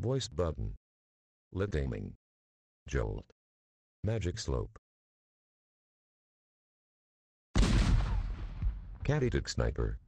Voice button. Lit aiming. Jolt. Magic slope. Cat-eated sniper.